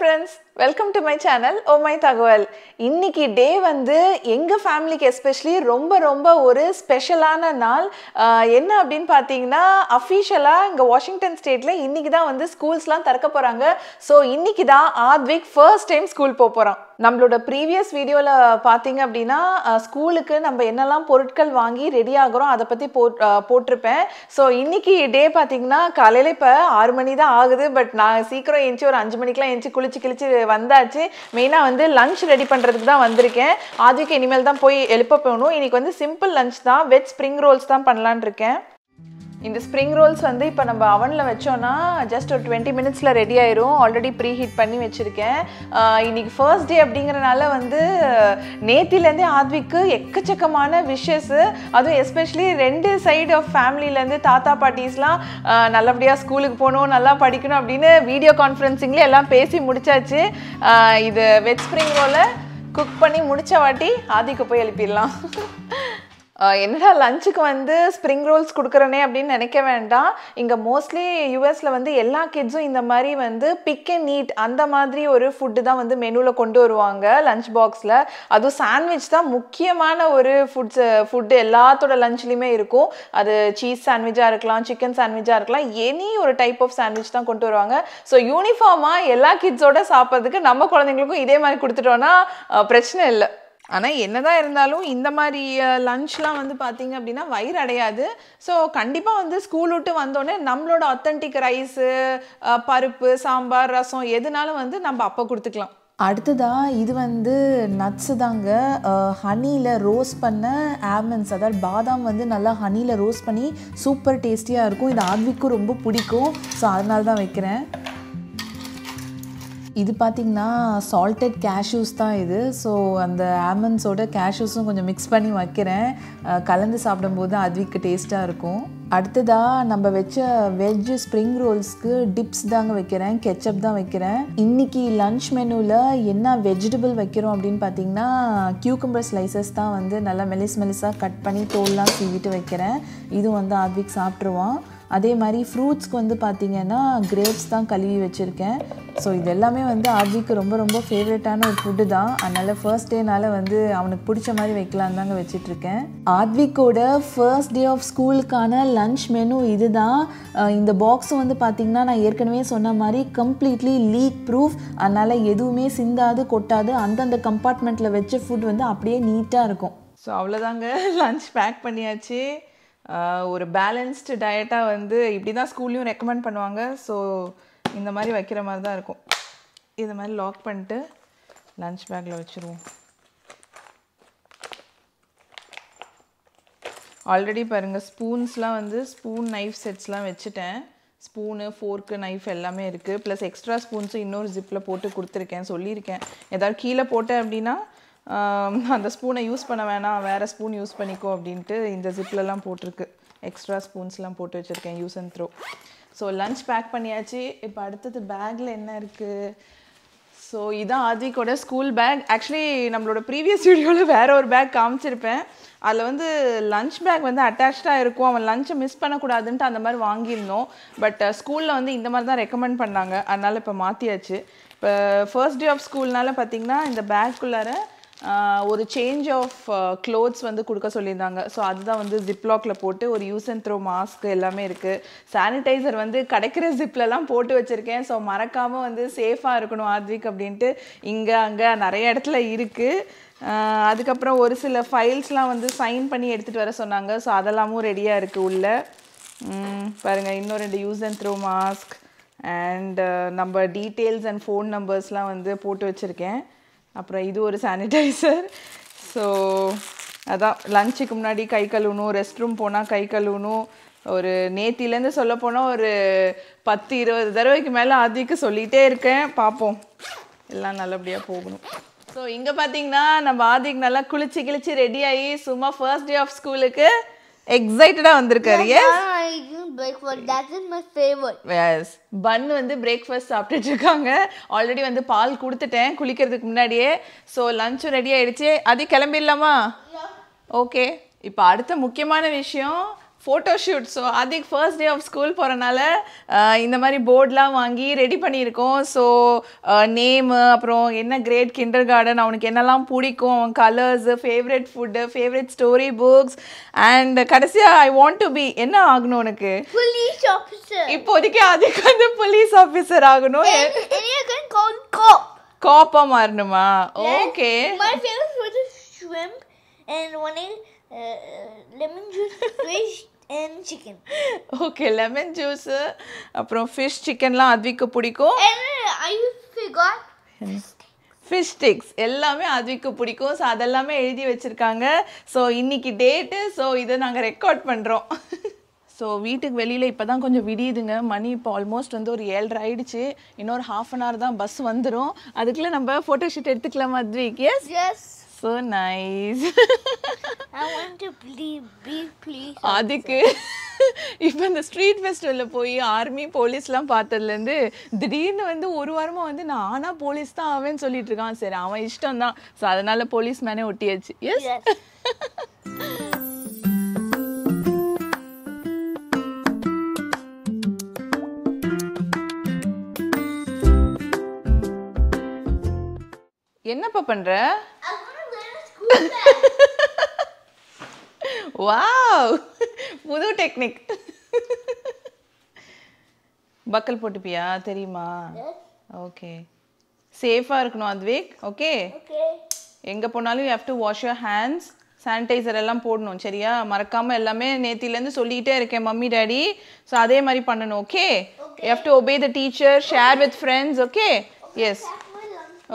friends welcome to my channel oh my தகவல் இன்னைக்கு டே வந்து எங்கள் ஃபேமிலிக்கு எஸ்பெஷலி ரொம்ப ரொம்ப ஒரு ஸ்பெஷலான நாள் என்ன அப்படின்னு பார்த்தீங்கன்னா அஃபீஷியலாக இங்கே வாஷிங்டன் ஸ்டேட்டில் இன்றைக்கி தான் வந்து ஸ்கூல்ஸ்லாம் திறக்க போகிறாங்க ஸோ இன்றைக்கி தான் ஆத்விக் ஃபர்ஸ்ட் டைம் ஸ்கூல் போக போகிறான் நம்மளோட ப்ரீவியஸ் வீடியோவில் பார்த்தீங்க அப்படின்னா ஸ்கூலுக்கு நம்ம என்னெல்லாம் பொருட்கள் வாங்கி ரெடி ஆகிறோம் அதை பற்றி போட் போட்டிருப்பேன் ஸோ இன்றைக்கி டே பார்த்தீங்கன்னா காலையில் இப்போ ஆறு மணி தான் ஆகுது பட் நான் சீக்கிரம் எந்திச்சு ஒரு அஞ்சு மணிக்கெலாம் எந்திச்சு குளிச்சு கிழிச்சு வந்தாச்சு மெயினாக வந்து லஞ்ச் ரெடி பண்ணுறதுக்கு தான் வந்திருக்கேன் ஆதிக்கு இனிமேல் தான் போய் எழுப்ப போகணும் இன்றைக்கி வந்து சிம்பிள் லஞ்ச் தான் வெஜ் ஸ்ப்ரிங் ரோல்ஸ் தான் பண்ணலான் இருக்கேன் இந்த ஸ்ப்ரிங் ரோல்ஸ் வந்து இப்போ நம்ம அவனில் வச்சோன்னா ஜஸ்ட் ஒரு டுவெண்ட்டி மினிட்ஸில் ரெடி ஆயிரும் ஆல்ரெடி ப்ரீ ஹீட் பண்ணி வச்சுருக்கேன் இன்றைக்கி ஃபர்ஸ்ட் டே அப்படிங்கிறனால வந்து நேத்திலேருந்தே ஆத்விக்கு எக்கச்சக்கமான விஷஸ்ஸு அதுவும் எஸ்பெஷலி ரெண்டு சைடு ஆஃப் ஃபேமிலியிலேருந்து தாத்தா பாட்டிஸ்லாம் நல்லபடியாக ஸ்கூலுக்கு போகணும் நல்லா படிக்கணும் அப்படின்னு வீடியோ கான்ஃபரன்சிங்லேயே எல்லாம் பேசி முடிச்சாச்சு இது வெஜ் ஸ்ப்ரிங் ரோலை குக் பண்ணி முடித்த வாட்டி ஆதிக்கு போய் எழுப்பிடலாம் என்னடா லஞ்சுக்கு வந்து ஸ்ப்ரிங் ரோல்ஸ் கொடுக்குறனே அப்படின்னு நினைக்க வேண்டாம் இங்கே மோஸ்ட்லி யூஎஸில் வந்து எல்லா கிட்ஸும் இந்த மாதிரி வந்து பிக் அண்ட் நீட் அந்த மாதிரி ஒரு ஃபுட்டு தான் வந்து மெனுவில் கொண்டு வருவாங்க லஞ்ச் பாக்ஸில் அதுவும் சாண்ட்விச் தான் முக்கியமான ஒரு ஃபுட்ஸ் ஃபுட்டு எல்லாத்தோட லஞ்ச்லேயுமே இருக்கும் அது சீஸ் சாண்ட்விச்சாக இருக்கலாம் சிக்கன் சாண்ட்விச்சாக இருக்கலாம் எனி ஒரு டைப் ஆஃப் சாண்ட்விச் தான் கொண்டு வருவாங்க ஸோ யூனிஃபார்மாக எல்லா கிட்ஸோட சாப்பிட்றதுக்கு நம்ம குழந்தைங்களுக்கும் இதே மாதிரி கொடுத்துட்டோன்னா பிரச்சனை இல்லை ஆனால் என்னதான் இருந்தாலும் இந்த மாதிரி லஞ்ச்லாம் வந்து பார்த்தீங்க அப்படின்னா வயிறு அடையாது ஸோ கண்டிப்பாக வந்து ஸ்கூல் விட்டு வந்தோடனே நம்மளோட அத்தன்டிக் ரைஸு பருப்பு சாம்பார் ரசம் எதுனாலும் வந்து நம்ம அப்போ கொடுத்துக்கலாம் அடுத்ததாக இது வந்து நட்ஸு தாங்க ஹனியில் ரோஸ் பண்ண ஆமண்ட்ஸ் அதாவது பாதாம் வந்து நல்லா ஹனியில் ரோஸ் பண்ணி சூப்பர் டேஸ்டியாக இருக்கும் இது ஆத்விக்கும் ரொம்ப பிடிக்கும் ஸோ அதனால தான் வைக்கிறேன் இது பார்த்திங்கன்னா சால்டட் கேஷ்யூஸ் தான் இது ஸோ அந்த ஆமண்ட்ஸோட கேஷ்யூஸும் கொஞ்சம் மிக்ஸ் பண்ணி வைக்கிறேன் கலந்து சாப்பிடும்போது அதுவிக்கு டேஸ்ட்டாக இருக்கும் அடுத்ததாக நம்ம வச்ச வெஜ் ஸ்ப்ரிங் ரோல்ஸ்க்கு டிப்ஸ் தாங்க வைக்கிறேன் கெச்சப் தான் வைக்கிறேன் இன்றைக்கி லன்ச் மெனுவில் என்ன வெஜிடபிள் வைக்கிறோம் அப்படின்னு பார்த்தீங்கன்னா கியூக்கம்பர் ஸ்லைசஸ் தான் வந்து நல்லா மெலிஸ் மெலிஸாக கட் பண்ணி தோல்லாம் சீவிட்டு வைக்கிறேன் இதுவும் வந்து ஆத்விக் சாப்பிட்ருவான் அதே மாதிரி ஃப்ரூட்ஸ்க்கு வந்து பார்த்திங்கன்னா கிரேப்ஸ் தான் கழுவி வச்சுருக்கேன் ஸோ இது எல்லாமே வந்து ஆர்விக்கு ரொம்ப ரொம்ப ஃபேவரட்டான ஒரு ஃபுட்டு தான் அதனால் ஃபர்ஸ்ட் டேனால் வந்து அவனுக்கு பிடிச்ச மாதிரி வைக்கலான்னு தாங்க வச்சிட்ருக்கேன் ஆர்விக்கோட ஃபர்ஸ்ட் டே ஆஃப் ஸ்கூலுக்கான லன்ச் மெனு இது தான் இந்த பாக்ஸும் வந்து பார்த்திங்கன்னா நான் ஏற்கனவே சொன்ன மாதிரி கம்ப்ளீட்லி லீக் ப்ரூஃப் அதனால் எதுவுமே சிந்தாது கொட்டாது அந்தந்த கம்பார்ட்மெண்ட்டில் வச்ச ஃபுட் வந்து அப்படியே நீட்டாக இருக்கும் ஸோ அவ்வளோதாங்க லன்ச் பேக் பண்ணியாச்சு ஒரு பேலன்ஸ்டு டயட்டாக வந்து இப்படி தான் ஸ்கூல்லையும் ரெக்கமெண்ட் பண்ணுவாங்க ஸோ இந்த மாதிரி வைக்கிற மாதிரி தான் இருக்கும் இது மாதிரி லாக் பண்ணிட்டு லன்ச் பேக்கில் வச்சுருவோம் ஆல்ரெடி பாருங்கள் ஸ்பூன்ஸ்லாம் வந்து ஸ்பூன் நைஃப் செட்ஸ்லாம் வச்சுட்டேன் ஸ்பூனு ஃபோர்க்கு நைஃப் எல்லாமே இருக்குது ப்ளஸ் எக்ஸ்ட்ரா ஸ்பூன்ஸும் இன்னொரு ஜிப்பில் போட்டு கொடுத்துருக்கேன் சொல்லியிருக்கேன் ஏதாவது கீழே போட்டேன் அப்படின்னா அந்த ஸ்பூனை யூஸ் பண்ண வேணாம் வேறு ஸ்பூன் யூஸ் பண்ணிக்கோ அப்படின்ட்டு இந்த ஜிப்லலாம் போட்டிருக்கு எக்ஸ்ட்ரா ஸ்பூன்ஸ்லாம் போட்டு வச்சுருக்கேன் use and throw so lunch pack பண்ணியாச்சு இப்போ அடுத்தது பேக்கில் என்ன இருக்குது ஸோ இதான் ஆதிக்கோட ஸ்கூல் பேக் ஆக்சுவலி நம்மளோட ப்ரீவியஸ் வீடியோவில் வேறு ஒரு பேக் காமிச்சிருப்பேன் அதில் வந்து லன்ச் பேக் வந்து அட்டாச்சாக இருக்கும் அவன் லஞ்சை மிஸ் பண்ணக்கூடாதுன்ட்டு அந்த மாதிரி வாங்கியிருந்தோம் பட் ஸ்கூலில் வந்து இந்த மாதிரி தான் ரெக்கமெண்ட் பண்ணாங்க அதனால் இப்போ மாற்றியாச்சு இப்போ ஃபர்ஸ்ட் டே ஆஃப் ஸ்கூல்னால பார்த்திங்கன்னா இந்த பேக்குள்ளார ஒரு சேஞ்ச் ஆஃப் க்ளோத்ஸ் வந்து கொடுக்க சொல்லியிருந்தாங்க ஸோ அதுதான் வந்து ஜிப்லாக்ல போட்டு ஒரு யூஸ் அண்ட் த்ரோ மாஸ்க் எல்லாமே இருக்குது சானிடைசர் வந்து கிடைக்கிற ஜிப்லலாம் போட்டு வச்சுருக்கேன் ஸோ மறக்காமல் வந்து சேஃபாக இருக்கணும் ஆத்விக் அப்படின்ட்டு இங்கே அங்கே நிறைய இடத்துல இருக்குது அதுக்கப்புறம் ஒரு சில ஃபைல்ஸ்லாம் வந்து சைன் பண்ணி எடுத்துகிட்டு வர சொன்னாங்க ஸோ அதெல்லாமும் ரெடியாக இருக்குது உள்ளே பாருங்கள் இன்னும் ரெண்டு use and throw mask and நம்ம டீட்டெயில்ஸ் அண்ட் ஃபோன் நம்பர்ஸ்லாம் வந்து போட்டு வச்சுருக்கேன் அப்புறம் இது ஒரு சானிடைசர் ஸோ அதான் லஞ்சுக்கு முன்னாடி கை கழுவணும் ரெஸ்ட் ரூம் போனால் கை கழுவணும் ஒரு நேத்திலேருந்து சொல்ல போனால் ஒரு பத்து இருபது தடவைக்கு மேலே ஆதிக்கு சொல்லிகிட்டே இருக்கேன் பார்ப்போம் எல்லாம் நல்லபடியாக போகணும் ஸோ இங்கே பார்த்தீங்கன்னா நம்ம ஆதிக்கு நல்லா குளிச்சு கிழிச்சு ரெடி ஆகி சும்மா ஃபர்ஸ்ட் டே ஆஃப் ஸ்கூலுக்கு எக்ஸைட்டடா வந்திருக்காரு எஸ் எஸ் பன் வந்து பிரேக்ஃபாஸ்ட் சாப்பிட்டுட்டு இருக்காங்க ஆல்ரெடி வந்து பால் கொடுத்துட்டேன் குளிக்கிறதுக்கு முன்னாடியே ஸோ லஞ்சும் ரெடி ஆயிடுச்சு அது கிளம்பிடலாமா ஓகே இப்போ அடுத்த முக்கியமான விஷயம் ஃபோட்டோஷூட் ஸோ அதுக்கு ஃபர்ஸ்ட் டே ஆஃப் ஸ்கூல் போகிறனால இந்த மாதிரி போர்டெலாம் வாங்கி ரெடி பண்ணியிருக்கோம் ஸோ நேமு uh, அப்புறம் என்ன கிரேட் கிண்டர் கார்டன் அவனுக்கு என்னெல்லாம் பிடிக்கும் அவன் colours favourite food favourite story books and கடைசியாக ஐ வாண்ட் டு பி என்ன ஆகணும் உனக்கு இப்போதைக்கு அதுக்கு வந்து போலீஸ் ஆஃபீஸர் ஆகணும் கோப்பம் மாறணுமா okay and one is uh, uh lemon juice fish and chicken okay lemon juice அப்புறம் ஃபிஷ் சிக்கன்லாம் அத்விக்கு பிடிக்கும் ஃபிஷ் ஸ்டிக்ஸ் uh, எல்லாமே அதுக்கு பிடிக்கும் ஸோ அதெல்லாமே எழுதி வச்சுருக்காங்க ஸோ இன்றைக்கி டேட்டு ஸோ இதை நாங்கள் ரெக்கார்ட் பண்ணுறோம் ஸோ வீட்டுக்கு வெளியில் இப்போ தான் கொஞ்சம் விடியுதுங்க மணி இப்போ ஆல்மோஸ்ட் வந்து ஒரு ஏழரை ஆயிடுச்சு இன்னொரு ஹாஃப் அன் ஹவர் தான் பஸ் வந்துடும் அதுக்குள்ளே நம்ம ஃபோட்டோ ஷூட் எடுத்துக்கலாமா Advik yes yes so nice i want to play big please அதுக்கு இப்போ இந்த ஸ்ட்ரீட் ஃபெஸ்டிவலில் போய் ஆர்மி போலீஸ் எல்லாம் பார்த்ததுல இருந்து திடீர்னு வந்து ஒரு வாரமா வந்து நான் போலீஸ் தான் ஆவேன்னு சொல்லிட்டு இருக்கான் சரி அவன் இஷ்டம் தான் சோ அதனால போலீஸ் மேனே ஒட்டியாச்சு எஸ் என்னப்பா பண்ற வாவ் புது டெக்னிக் பக்கல் போட்டுப்பியா தெரியுமா ஓகே சேஃபாக இருக்கணும் அத்வேக் ஓகே எங்கே போனாலும் you have to wash your hands sanitiser எல்லாம் போடணும் சரியா மறக்காமல் எல்லாமே நேத்திலேருந்து சொல்லிகிட்டே இருக்கேன் மம்மி டேடி ஸோ அதே மாதிரி பண்ணணும் okay you have to obey the teacher share with friends okay yes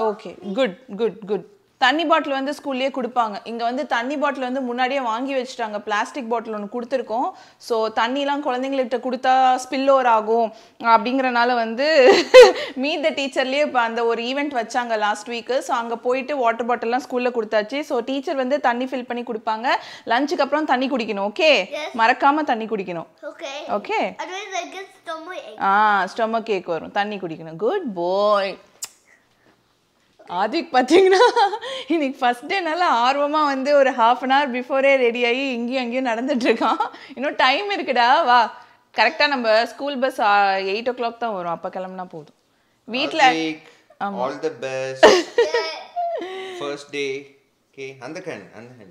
okay good good good தண்ணி பாட்டில் வந்து ஸ்கூல்லேயே கொடுப்பாங்க இங்கே வந்து தண்ணி பாட்டில் வந்து முன்னாடியே வாங்கி வச்சுட்டாங்க பிளாஸ்டிக் பாட்டில் ஒன்று கொடுத்துருக்கோம் ஸோ தண்ணிலாம் குழந்தைங்கள்ட்ட கொடுத்தா ஸ்பில் ஓவர் ஆகும் அப்படிங்கிறனால வந்து மீ த டீச்சர்லேயே இப்போ அந்த ஒரு ஈவெண்ட் வச்சாங்க லாஸ்ட் வீக்கு ஸோ அங்கே போயிட்டு வாட்டர் பாட்டில்லாம் ஸ்கூலில் கொடுத்தாச்சு ஸோ டீச்சர் வந்து தண்ணி ஃபில் பண்ணி கொடுப்பாங்க லஞ்சுக்கு அப்புறம் தண்ணி குடிக்கணும் ஓகே மறக்காமல் தண்ணி குடிக்கணும் ஓகே ஆ ஸ்டொமக் கேக் வரும் தண்ணி குடிக்கணும் குட் பாய் ஆதிக் பார்த்தீங்கன்னா இன்னைக்கு ஃபஸ்ட் நல்லா ஆர்வமாக வந்து ஒரு half an hour before ready ஆகி இங்கேயும் அங்கேயும் நடந்துட்டுருக்கான் இன்னும் டைம் இருக்குடா வா கரெக்டாக நம்ம school bus eight o'clock தான் வரும் அப்போ கிளம்புனா போதும் வீட்டில் all the best first day okay அந்த அந்த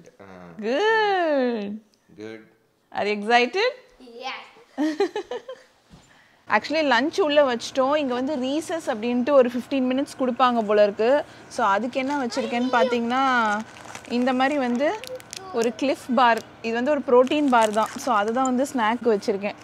good good are excited actually lunch உள்ளே வச்சிட்டோம் இங்கே வந்து ரீசஸ் அப்படின்ட்டு ஒரு ஃபிஃப்டீன் மினிட்ஸ் கொடுப்பாங்க போல இருக்குது ஸோ அதுக்கு என்ன வச்சுருக்கேன்னு பார்த்தீங்கன்னா இந்த மாதிரி வந்து ஒரு கிளிஃப் பார் இது வந்து ஒரு ப்ரோட்டீன் பார் தான் ஸோ அதுதான் வந்து ஸ்நாக் வச்சுருக்கேன்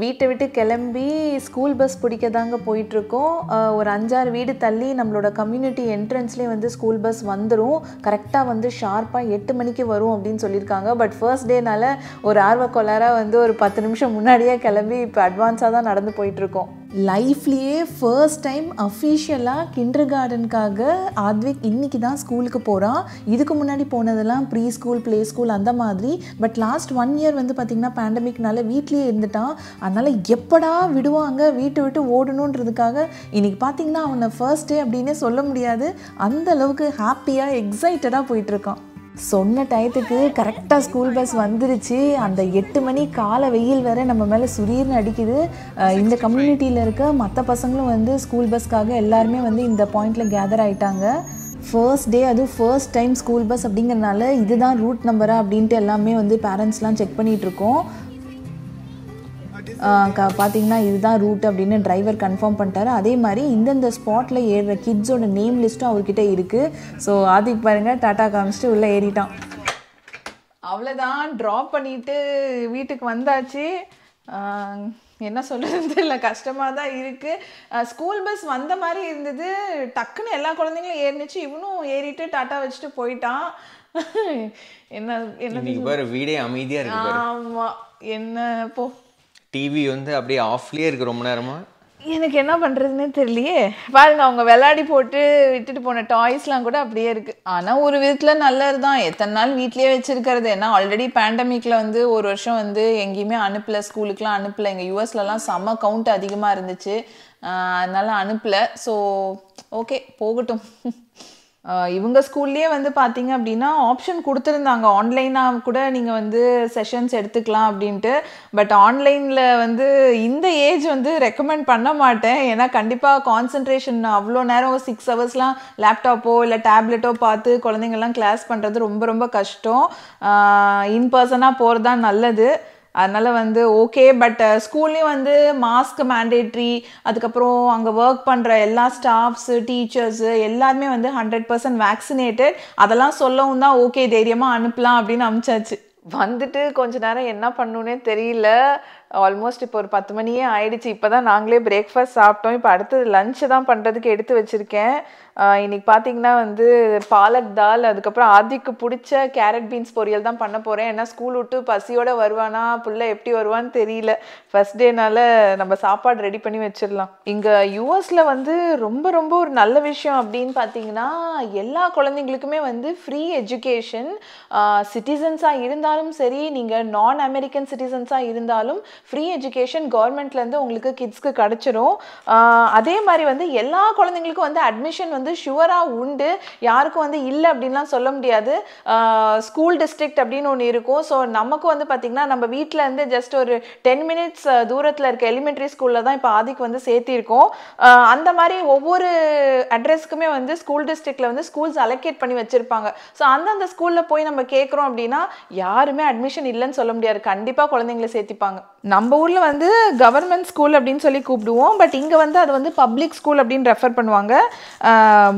வீட்டை விட்டு கிளம்பி ஸ்கூல் பஸ் பிடிக்க தாங்க போயிட்டுருக்கோம் ஒரு அஞ்சாறு வீடு தள்ளி நம்மளோட கம்யூனிட்டி என்ட்ரன்ஸ்லேயே வந்து ஸ்கூல் பஸ் வந்துடும் கரெக்டாக வந்து ஷார்ப்பாக எட்டு மணிக்கு வரும் அப்படின்னு சொல்லியிருக்காங்க பட் ஃபர்ஸ்ட் டேனால் ஒரு ஆர்வக்கொள்ளாராக வந்து ஒரு பத்து நிமிஷம் முன்னாடியே கிளம்பி இப்போ அட்வான்ஸாக தான் நடந்து போயிட்டுருக்கோம் லைஃப்லேயே ஃபர்ஸ்ட் டைம் அஃபிஷியலாக கிண்டர் கார்டனுக்காக ஆத்விக் இன்னைக்கு தான் ஸ்கூலுக்கு போகிறான் இதுக்கு முன்னாடி போனதெல்லாம் ப்ரீ ஸ்கூல் ப்ளே ஸ்கூல் அந்த மாதிரி பட் லாஸ்ட் ஒன் இயர் வந்து பார்த்திங்கன்னா பேண்டமிக்னால வீட்லேயே இருந்துட்டான் அதனால் எப்படா விடுவாங்க வீட்டை விட்டு ஓடணுன்றதுக்காக இன்றைக்கி பார்த்திங்கன்னா அவனை ஃபர்ஸ்ட் டே அப்படின்னே சொல்ல முடியாது அந்த அளவுக்கு ஹாப்பியாக எக்ஸைட்டடாக போயிட்டுருக்கான் சொன்ன டயத்துக்கு கரெக்டாக ஸ்கூல் பஸ் வந்துருச்சு அந்த எட்டு மணி கால வெயில் வேற நம்ம மேலே சுரீர்னு அடிக்குது இந்த கம்யூனிட்டியில் இருக்க மற்ற பசங்களும் வந்து ஸ்கூல் பஸ்க்காக எல்லாருமே வந்து இந்த பாயிண்ட்டில் கேதர் ஆகிட்டாங்க ஃபர்ஸ்ட் டே அதுவும் ஃபர்ஸ்ட் டைம் ஸ்கூல் பஸ் அப்படிங்கிறனால இதுதான் ரூட் நம்பரா அப்படின்ட்டு எல்லாமே வந்து பேரண்ட்ஸ்லாம் செக் பண்ணிகிட்ருக்கோம் பார்த்தீங்கன்னா இதுதான் ரூட் அப்படின்னு டிரைவர் கன்ஃபார்ம் பண்ணிட்டாரு அதே மாதிரி இந்தந்த ஸ்பாட்டில் ஏறுற கிட்ஸோட நேம் லிஸ்ட்டும் அவர்கிட்ட இருக்குது ஸோ அதுக்கு பாருங்கள் டாட்டா காமிச்சிட்டு உள்ளே ஏறிட்டான் அவ்வளோதான் ட்ராப் பண்ணிவிட்டு வீட்டுக்கு வந்தாச்சு என்ன சொல்கிறது தெரியல கஷ்டமாக தான் இருக்குது ஸ்கூல் பஸ் வந்த மாதிரி இருந்தது டக்குன்னு எல்லா குழந்தைங்களும் ஏறினுச்சு இவனும் ஏறிட்டு டாட்டா வச்சுட்டு போயிட்டான் என்ன என்ன வீடே அமைதியாக இருக்கு ஆமாம் என்ன போ டிவி வந்து அப்படியே ஆஃப்லேயே இருக்குது ரொம்ப நேரமாக எனக்கு என்ன பண்ணுறதுனே தெரியலையே பாருங்க அவங்க விளையாடி போட்டு விட்டுட்டு போன டாய்ஸ்லாம் கூட அப்படியே இருக்குது ஆனால் ஒரு விதத்தில் நல்லது தான் எத்தனை நாள் வீட்லேயே வச்சுருக்கிறது ஏன்னா ஆல்ரெடி பேண்டமிக்கில் வந்து ஒரு வருஷம் வந்து எங்கேயுமே அனுப்பலை ஸ்கூலுக்குலாம் அனுப்பலை எங்கள் யூஎஸ்லலாம் செம்ம கவுண்ட் அதிகமாக இருந்துச்சு அதனால் அனுப்பலை ஸோ ஓகே போகட்டும் இவங்க ஸ்கூல்லேயே வந்து பார்த்தீங்க அப்படின்னா ஆப்ஷன் கொடுத்துருந்தாங்க ஆன்லைனாக கூட நீங்கள் வந்து செஷன்ஸ் எடுத்துக்கலாம் அப்படின்ட்டு பட் ஆன்லைனில் வந்து இந்த ஏஜ் வந்து ரெக்கமெண்ட் பண்ண மாட்டேன் ஏன்னா கண்டிப்பாக கான்சன்ட்ரேஷன் அவ்வளோ நேரம் சிக்ஸ் ஹவர்ஸ்லாம் லேப்டாப்போ இல்லை டேப்லெட்டோ பார்த்து குழந்தைங்கள்லாம் கிளாஸ் பண்ணுறது ரொம்ப ரொம்ப கஷ்டம் இன் பர்சனாக போகிறது தான் நல்லது அதனால் வந்து ஓகே பட் ஸ்கூல்லேயும் வந்து மாஸ்க் மேண்டேட்ரி அதுக்கப்புறம் அங்கே ஒர்க் பண்ணுற எல்லா ஸ்டாஃப்ஸு டீச்சர்ஸு எல்லாருமே வந்து ஹண்ட்ரட் பர்சன்ட் வேக்சினேட்டட் அதெல்லாம் சொல்லவும் தான் ஓகே தைரியமாக அனுப்பலாம் அப்படின்னு அமிச்சாச்சு வந்துட்டு கொஞ்ச நேரம் என்ன பண்ணுன்னே தெரியல ஆல்மோஸ்ட் இப்போ ஒரு பத்து மணியே ஆயிடுச்சு இப்போ தான் நாங்களே பிரேக்ஃபாஸ்ட் சாப்பிட்டோம் இப்போ அடுத்தது லஞ்சு தான் பண்ணுறதுக்கு எடுத்து வச்சுருக்கேன் இன்றைக்கி பார்த்தீங்கன்னா வந்து பாலக் தால் அதுக்கப்புறம் ஆதிக்கு பிடிச்ச கேரட் பீன்ஸ் பொரியல் தான் பண்ண போகிறேன் ஏன்னா ஸ்கூல் விட்டு பசியோடு வருவானா புள்ள எப்படி வருவான்னு தெரியல ஃபஸ்ட் டேனால் நம்ம சாப்பாடு ரெடி பண்ணி வச்சிடலாம் இங்கே யூஎஸில் வந்து ரொம்ப ரொம்ப ஒரு நல்ல விஷயம் அப்படின்னு பார்த்தீங்கன்னா எல்லா குழந்தைங்களுக்குமே வந்து ஃப்ரீ எஜுகேஷன் சிட்டிசன்ஸாக இருந்தாலும் சரி நீங்கள் நான் அமெரிக்கன் சிட்டிசன்ஸாக இருந்தாலும் ஃப்ரீ எஜுகேஷன் கவர்மெண்ட்லேருந்து உங்களுக்கு கிட்ஸ்க்கு கிடச்சிரும் அதே மாதிரி வந்து எல்லா குழந்தைங்களுக்கும் வந்து அட்மிஷன் வந்து ஷுவராக உண்டு யாருக்கும் வந்து இல்லை அப்படின்லாம் சொல்ல முடியாது ஸ்கூல் டிஸ்ட்ரிக்ட் அப்படின்னு ஒன்று இருக்கும் ஸோ நமக்கும் வந்து பார்த்திங்கன்னா நம்ம வீட்டில் ஜஸ்ட் ஒரு டென் மினிட்ஸ் தூரத்தில் இருக்க எலிமெண்ட்ரி ஸ்கூலில் தான் இப்போ ஆதிக்கு வந்து சேர்த்திருக்கோம் அந்த மாதிரி ஒவ்வொரு அட்ரஸ்க்குமே வந்து ஸ்கூல் டிஸ்ட்ரிக்டில் வந்து ஸ்கூல்ஸ் அலோகேட் பண்ணி வச்சுருப்பாங்க ஸோ அந்தந்த ஸ்கூலில் போய் நம்ம கேட்குறோம் அப்படின்னா யாருமே அட்மிஷன் இல்லைன்னு சொல்ல முடியாது கண்டிப்பாக குழந்தைங்களை சேர்த்திப்பாங்க நம்ம ஊரில் வந்து கவர்மெண்ட் ஸ்கூல் அப்படின்னு சொல்லி கூப்பிடுவோம் பட் இங்கே வந்து அது வந்து பப்ளிக் ஸ்கூல் அப்படின்னு ரெஃபர் பண்ணுவாங்க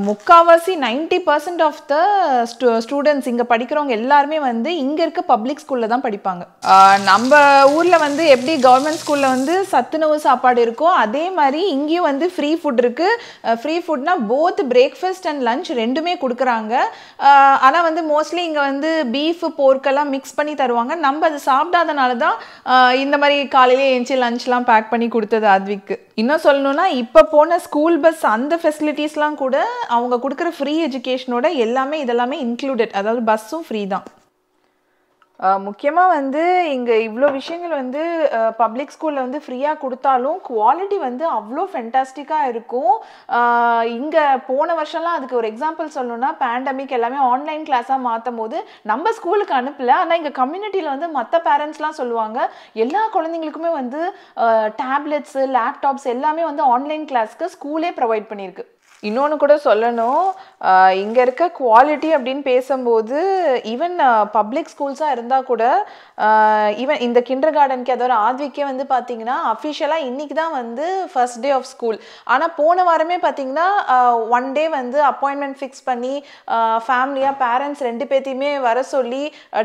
முக்காவாசி ninety percent of the stu students இங்கே படிக்கிறவங்க எல்லாருமே வந்து இங்கே இருக்க பப்ளிக் ஸ்கூலில் தான் படிப்பாங்க நம்ம ஊரில் வந்து எப்படி கவர்மெண்ட் ஸ்கூலில் வந்து சத்துணவு சாப்பாடு இருக்கோ அதே மாதிரி இங்கேயும் வந்து ஃப்ரீ ஃபுட் இருக்குது ஃப்ரீ ஃபுட்னா போத் பிரேக்ஃபாஸ்ட் அண்ட் லஞ்ச் ரெண்டுமே கொடுக்குறாங்க ஆனால் வந்து மோஸ்ட்லி இங்கே வந்து பீஃபு போர்க்கெல்லாம் மிக்ஸ் பண்ணி தருவாங்க நம்ம அது சாப்பிடாதனால தான் இந்த மாதிரி காலையிலே ஏஞ்சி லஞ்ச்லாம் பேக் பண்ணி கொடுத்தது அத்விக்கு இன்னும் சொல்லணும்னா இப்போ போன ஸ்கூல் பஸ் அந்த ஃபெசிலிட்டிஸ்லாம் கூட அவங்க கொடுக்குற ஃப்ரீ எஜுகேஷனோட எல்லாமே இதெல்லாமே இன்க்ளூடட் அதாவது பஸ்ஸும் ஃப்ரீ தான் முக்கியமாக வந்து இங்கே இவ்வளோ விஷயங்கள் வந்து பப்ளிக் ஸ்கூலில் வந்து ஃப்ரீயாக கொடுத்தாலும் குவாலிட்டி வந்து அவ்வளோ ஃபென்டாஸ்டிக்காக இருக்கும் இங்கே போன வருஷம்லாம் அதுக்கு ஒரு எக்ஸாம்பிள் சொல்லணும்னா பேண்டமிக் எல்லாமே ஆன்லைன் கிளாஸாக மாற்றும் போது நம்ம ஸ்கூலுக்கு அனுப்பலை ஆனால் இங்கே கம்யூனிட்டியில் வந்து மற்ற பேரண்ட்ஸ்லாம் சொல்லுவாங்க எல்லா குழந்தைங்களுக்குமே வந்து டேப்லெட்ஸு லேப்டாப்ஸ் எல்லாமே வந்து ஆன்லைன் கிளாஸ்க்கு ஸ்கூலே ப்ரொவைட் பண்ணியிருக்கு இன்னொன்று கூட சொல்லணும் இங்கே இருக்க குவாலிட்டி அப்படின்னு பேசும்போது ஈவன் பப்ளிக் ஸ்கூல்ஸாக இருந்தால் கூட ஈவன் இந்த கிண்டர் கார்டனுக்கு அதோட ஆத்விக்கே வந்து பார்த்தீங்கன்னா அஃபிஷியலாக இன்றைக்கி தான் வந்து ஃபர்ஸ்ட் டே ஆஃப் ஸ்கூல் ஆனால் போன வாரமே பார்த்தீங்கன்னா ஒன் டே வந்து அப்பாயின்மெண்ட் ஃபிக்ஸ் பண்ணி ஃபேமிலியாக பேரண்ட்ஸ் ரெண்டு பேர்த்தையுமே வர சொல்லி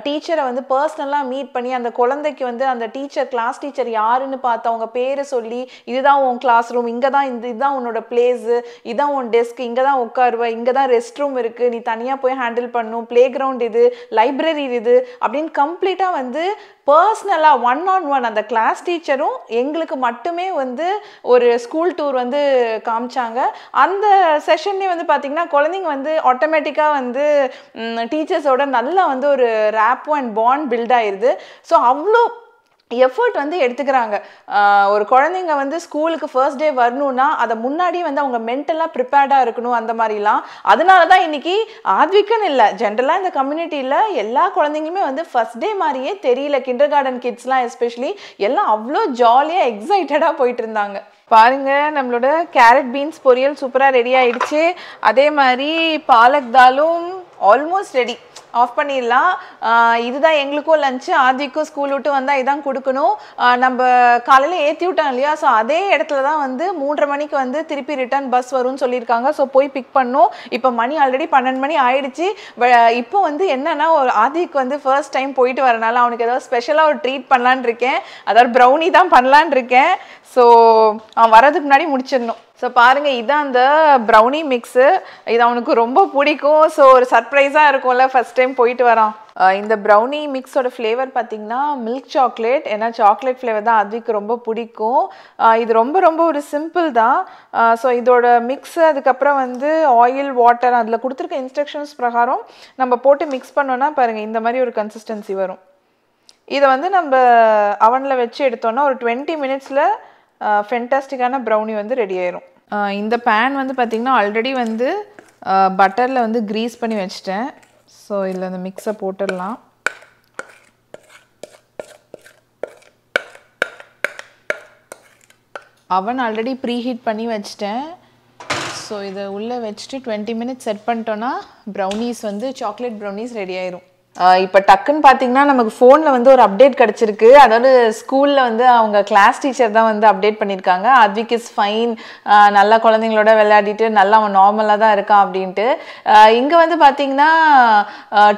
டீச்சரை வந்து பர்சனலாக மீட் பண்ணி அந்த குழந்தைக்கு வந்து அந்த டீச்சர் கிளாஸ் டீச்சர் யாருன்னு பார்த்து அவங்க பேரை சொல்லி இதுதான் உன் கிளாஸ் ரூம் இங்கே தான் இந்த இதுதான் உன்னோட பிளேஸு இதுதான் உன் உன் டெஸ்க் இங்கே தான் உட்காருவ இங்கே தான் ரெஸ்ட் ரூம் இருக்குது நீ தனியாக போய் ஹேண்டில் பண்ணும் ப்ளே கிரவுண்ட் இது லைப்ரரி இது அப்படின்னு கம்ப்ளீட்டாக வந்து பர்சனலாக ஒன் ஆன் ஒன் அந்த கிளாஸ் டீச்சரும் எங்களுக்கு மட்டுமே வந்து ஒரு ஸ்கூல் டூர் வந்து காமிச்சாங்க அந்த செஷன்லேயே வந்து பார்த்திங்கன்னா குழந்தைங்க வந்து ஆட்டோமேட்டிக்காக வந்து டீச்சர்ஸோட நல்லா வந்து ஒரு ரேப்போ அண்ட் பாண்ட் பில்ட் ஆயிடுது ஸோ அவ்வளோ எஃபர்ட் வந்து எடுத்துக்கிறாங்க ஒரு குழந்தைங்க வந்து ஸ்கூலுக்கு ஃபர்ஸ்ட் டே வரணும்னா அதை முன்னாடி வந்து அவங்க மென்டலாக ப்ரிப்பேர்டாக இருக்கணும் அந்த மாதிரிலாம் அதனால தான் இன்றைக்கி ஆத்விக்கன்னு இல்லை ஜென்ரலாக இந்த கம்யூனிட்டியில் எல்லா குழந்தைங்களுமே வந்து ஃபர்ஸ்ட் டே மாதிரியே தெரியல கிண்டர் கார்டன் கிட்ஸ்லாம் எஸ்பெஷலி எல்லாம் அவ்வளோ ஜாலியாக எக்ஸைட்டடாக போயிட்டு இருந்தாங்க பாருங்க நம்மளோட கேரட் பீன்ஸ் பொரியல் சூப்பராக ரெடி ஆயிடுச்சு அதே மாதிரி பாலக் தாலும் ஆல்மோஸ்ட் ரெடி ஆஃப் பண்ணிடலாம் இதுதான் எங்களுக்கும் லஞ்சு ஆதிக்கும் ஸ்கூல் விட்டு வந்தால் இதான் கொடுக்கணும் நம்ம காலையில் ஏற்றி விட்டோம் இல்லையா ஸோ அதே இடத்துல தான் வந்து மூன்றரை மணிக்கு வந்து திருப்பி ரிட்டர்ன் பஸ் வரும்னு சொல்லியிருக்காங்க ஸோ போய் பிக் பண்ணும் இப்போ மணி ஆல்ரெடி பன்னெண்டு மணி ஆயிடுச்சு இப்போ வந்து என்னன்னா ஒரு ஆதிக்கு வந்து ஃபர்ஸ்ட் டைம் போயிட்டு வரனால அவனுக்கு ஏதாவது ஸ்பெஷலாக ஒரு ட்ரீட் பண்ணலான் இருக்கேன் அதாவது ப்ரௌனி தான் பண்ணலான் இருக்கேன் ஸோ அவன் வரதுக்கு முன்னாடி முடிச்சிடணும் ஸோ பாருங்கள் இதான் அந்த ப்ரௌனி மிக்ஸு இது அவனுக்கு ரொம்ப பிடிக்கும் ஸோ ஒரு சர்ப்ரைஸாக இருக்கும்ல ஃபஸ்ட் டைம் போயிட்டு வரோம் இந்த ப்ரௌனி மிக்ஸோட ஃப்ளேவர் பார்த்திங்கன்னா மில்க் சாக்லேட் ஏன்னா சாக்லேட் ஃப்ளேவர் தான் அதுக்கு ரொம்ப பிடிக்கும் இது ரொம்ப ரொம்ப ஒரு சிம்பிள் தான் ஸோ இதோட மிக்ஸ் அதுக்கப்புறம் வந்து ஆயில் வாட்டர் அதில் கொடுத்துருக்க இன்ஸ்ட்ரக்ஷன்ஸ் பிரகாரம் நம்ம போட்டு மிக்ஸ் பண்ணோன்னா பாருங்கள் இந்த மாதிரி ஒரு கன்சிஸ்டன்சி வரும் இதை வந்து நம்ம அவனில் வச்சு எடுத்தோன்னா ஒரு டுவெண்ட்டி மினிட்ஸில் ஃபென்டாஸ்டிக்கான ப்ரௌனி வந்து ரெடி ஆயிரும் இந்த பேன் வந்து பார்த்திங்கன்னா ஆல்ரெடி வந்து பட்டரில் வந்து க்ரீஸ் பண்ணி வச்சுட்டேன் ஸோ இதில் அந்த மிக்ஸை போட்டுடலாம் அவன் ஆல்ரெடி ப்ரீ ஹீட் பண்ணி வச்சிட்டேன் ஸோ இதை உள்ளே வச்சுட்டு டுவெண்ட்டி மினிட்ஸ் செட் பண்ணிட்டோன்னா ப்ரௌனீஸ் வந்து சாக்லேட் ப்ரௌனீஸ் ரெடி ஆயிரும் இப்போ டக்குன்னு பார்த்தீங்கன்னா நமக்கு ஃபோனில் வந்து ஒரு அப்டேட் கிடச்சிருக்கு அதாவது ஸ்கூலில் வந்து அவங்க கிளாஸ் டீச்சர் தான் வந்து அப்டேட் பண்ணியிருக்காங்க அத்விக் இஸ் ஃபைன் நல்லா குழந்தைங்களோட விளையாடிட்டு நல்லா அவன் நார்மலாக தான் இருக்கான் அப்படின்ட்டு இங்கே வந்து பார்த்தீங்கன்னா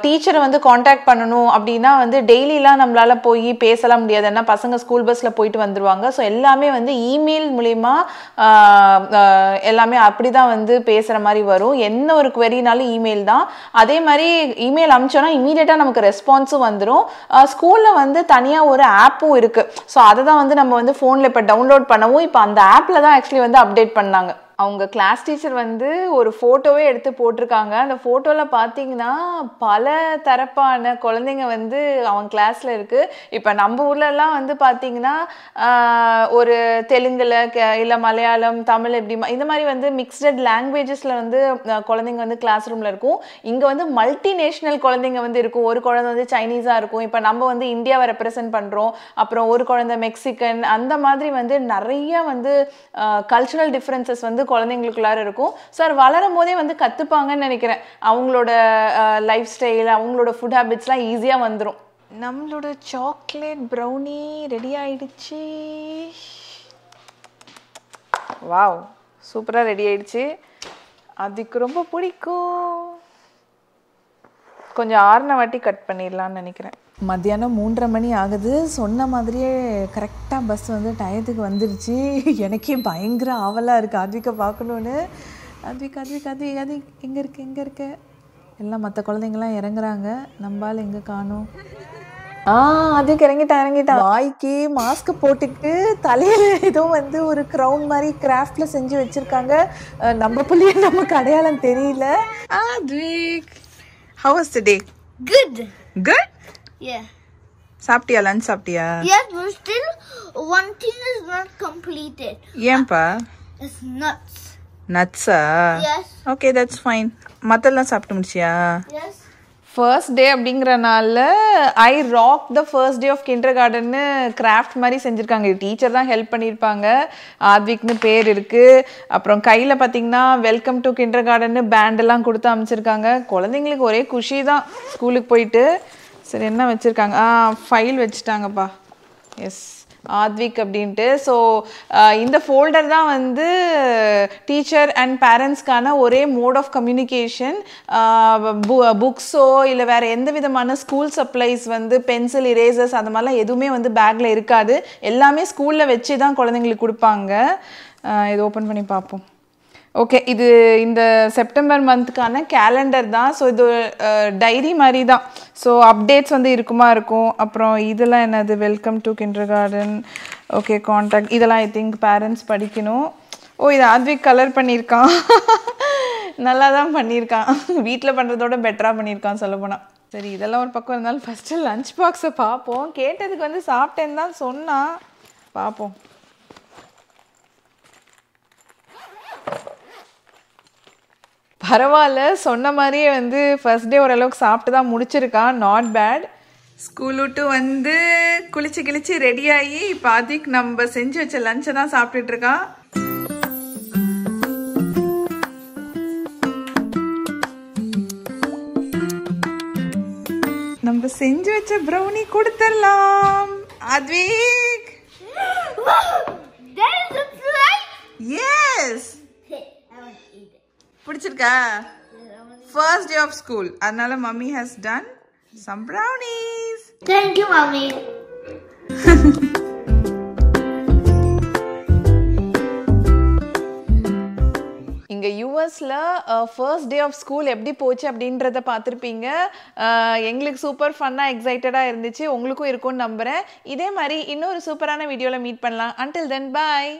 டீச்சரை வந்து காண்டாக்ட் பண்ணணும் அப்படின்னா வந்து டெய்லிலாம் நம்மளால் போய் பேசலாம் முடியாது ஏன்னா பசங்க ஸ்கூல் பஸ்ஸில் போயிட்டு வந்துடுவாங்க ஸோ எல்லாமே வந்து இமெயில் மூலிமா எல்லாமே அப்படி தான் வந்து பேசுகிற மாதிரி வரும் என்ன ஒரு குவெரினாலும் இமெயில் தான் அதே மாதிரி இமெயில் அமிச்சோன்னா இமீடியட் இமீடியட்டாக நமக்கு ரெஸ்பான்ஸும் வந்துடும் ஸ்கூலில் வந்து தனியாக ஒரு ஆப்பும் இருக்குது ஸோ அதை தான் வந்து நம்ம வந்து ஃபோனில் இப்போ டவுன்லோட் பண்ணவும் இப்போ அந்த ஆப்பில் தான் ஆக்சுவலி வந்து அப்டேட் பண்ணாங்க அவங்க கிளாஸ் டீச்சர் வந்து ஒரு ஃபோட்டோவே எடுத்து போட்டிருக்காங்க அந்த ஃபோட்டோவில் பார்த்தீங்கன்னா பல தரப்பான குழந்தைங்க வந்து அவங்க கிளாஸில் இருக்குது இப்போ நம்ம ஊர்லலாம் வந்து பார்த்தீங்கன்னா ஒரு தெலுங்கில் க இல்லை மலையாளம் தமிழ் எப்படி இந்த மாதிரி வந்து மிக்சட் லாங்குவேஜஸில் வந்து குழந்தைங்க வந்து கிளாஸ் ரூமில் இருக்கும் இங்கே வந்து மல்டிநேஷ்னல் குழந்தைங்க வந்து இருக்கும் ஒரு குழந்தை வந்து சைனீஸாக இருக்கும் இப்போ நம்ம வந்து இந்தியாவை ரெப்ரசன்ட் பண்ணுறோம் அப்புறம் ஒரு குழந்தை மெக்சிகன் அந்த மாதிரி வந்து நிறைய வந்து கல்ச்சுரல் டிஃப்ரென்சஸ் வந்து குழந்தைங்களுக்குள்ளார இருக்கும் சார் வளரும் போதே வந்து கற்றுப்பாங்கன்னு நினைக்கிறேன் அவங்களோட லைஃப் ஸ்டைல் அவங்களோட ஃபுட் ஹேபிட்ஸ்லாம் ஈஸியாக வந்துடும் நம்மளோட சாக்லேட் ப்ரௌனி ரெடி ஆயிடுச்சு வாவ் சூப்பராக ரெடி ஆயிடுச்சு அதுக்கு ரொம்ப பிடிக்கும் கொஞ்சம் ஆறுன வாட்டி கட் பண்ணிடலான்னு நினைக்கிறேன் மத்தியானம் மூன்றரை மணி ஆகுது சொன்ன மாதிரியே கரெக்டாக பஸ் வந்து டயத்துக்கு வந்துருச்சு எனக்கே பயங்கர ஆவலாக இருக்குது ஆத்விகா பார்க்கணுன்னு ஆத்விக் ஆத்விக் அது அது எங்கே இருக்கு எங்கே இருக்கு எல்லாம் மற்ற குழந்தைங்களாம் இறங்குறாங்க நம்பால் எங்கே காணும் ஆ அதுக்கு இறங்கிட்டா இறங்கிட்டா வாய்க்கு மாஸ்க் போட்டுக்கிட்டு தலையில் ஏதோ வந்து ஒரு க்ரௌன் மாதிரி கிராஃப்டில் செஞ்சு வச்சுருக்காங்க நம்ம பிள்ளைய நமக்கு அடையாளம் தெரியல ஆ ஹவ் டே குட் குட் சாப்பிட்டியா லஞ்ச் சாப்பிட்டியா yes but still one thing is not completed ஏன்பா இஸ் நட்ஸ் நட்ஸா எஸ் ஓகே தட்ஸ் ஃபைன் மத்தெல்லாம் சாப்பிட்டு முடிச்சியா எஸ் ஃபர்ஸ்ட் டே அப்படிங்கிறனால I rock the first day of கிண்டர் கார்டன்னு கிராஃப்ட் மாதிரி செஞ்சுருக்காங்க டீச்சர் தான் ஹெல்ப் பண்ணியிருப்பாங்க ஆத்விக்னு பேர் இருக்குது அப்புறம் கையில் பார்த்தீங்கன்னா வெல்கம் டு கிண்டர் கார்டன்னு பேண்டெல்லாம் கொடுத்து அமைச்சிருக்காங்க குழந்தைங்களுக்கு ஒரே குஷி தான் ஸ்கூலுக்கு போயிட்டு சரி என்ன வச்சுருக்காங்க ஆ ஃபைல் வச்சுட்டாங்கப்பா எஸ் ஆத்விக் அப்படின்ட்டு ஸோ இந்த ஃபோல்டர் தான் வந்து டீச்சர் அண்ட் பேரண்ட்ஸ்க்கான ஒரே மோட் ஆஃப் கம்யூனிகேஷன் புக்ஸோ இல்லை வேறு எந்த விதமான ஸ்கூல் சப்ளைஸ் வந்து பென்சில் இரேசர்ஸ் அந்த மாதிரிலாம் எதுவுமே வந்து பேக்கில் இருக்காது எல்லாமே ஸ்கூலில் வச்சு தான் குழந்தைங்களுக்கு கொடுப்பாங்க இது ஓப்பன் பண்ணி பார்ப்போம் ஓகே இது இந்த செப்டம்பர் மந்த்துக்கான கேலண்டர் தான் ஸோ இது டைரி மாதிரி தான் ஸோ அப்டேட்ஸ் வந்து இருக்குமா இருக்கும் அப்புறம் இதெல்லாம் என்னது welcome to kindergarten okay contact இதெல்லாம் ஐ திங்க் பேரண்ட்ஸ் படிக்கணும் ஓ இது ஆத்விக் கலர் பண்ணியிருக்கான் நல்லா தான் பண்ணியிருக்கான் வீட்டில் பண்ணுறதோட பெட்டராக பண்ணியிருக்கான் சொல்லப்போனால் சரி இதெல்லாம் ஒரு பக்கம் இருந்தாலும் ஃபஸ்ட்டு லஞ்ச் பாக்ஸை பார்ப்போம் கேட்டதுக்கு வந்து சாப்பிட்டேன்னு தான் சொன்னான் பார்ப்போம் பரவாயில்ல சொன்ன மாதிரியே வந்து ஃபர்ஸ்ட் டே ஓரளவுக்கு சாப்பிட்டு தான் முடிச்சிருக்கான் நாட் பேட் ஸ்கூல் விட்டு வந்து குளிச்சு கிழிச்சு ரெடி ஆகி இப்போ அதிக் நம்ம செஞ்சு வச்ச லஞ்சை தான் சாப்பிட்டுட்டு இருக்கான் நம்ம செஞ்சு வச்ச ப்ரௌனி கொடுத்துடலாம் அத்வீக் எஸ் பிடிச்சிருக்கா ஃபர்ஸ்ட் டே ஆஃப் ஸ்கூல் அதனால mummy has done some brownies thank you mummy இங்கே யூஎஸில் ஃபர்ஸ்ட் டே ஆஃப் ஸ்கூல் எப்படி போச்சு அப்படின்றத பார்த்துருப்பீங்க uh, எங்களுக்கு சூப்பர் ஃபன்னாக எக்ஸைட்டடாக இருந்துச்சு உங்களுக்கும் இருக்கும்னு நம்புகிறேன் இதே மாதிரி இன்னொரு சூப்பரான வீடியோவில் மீட் பண்ணலாம் அன்டில் தென் பாய்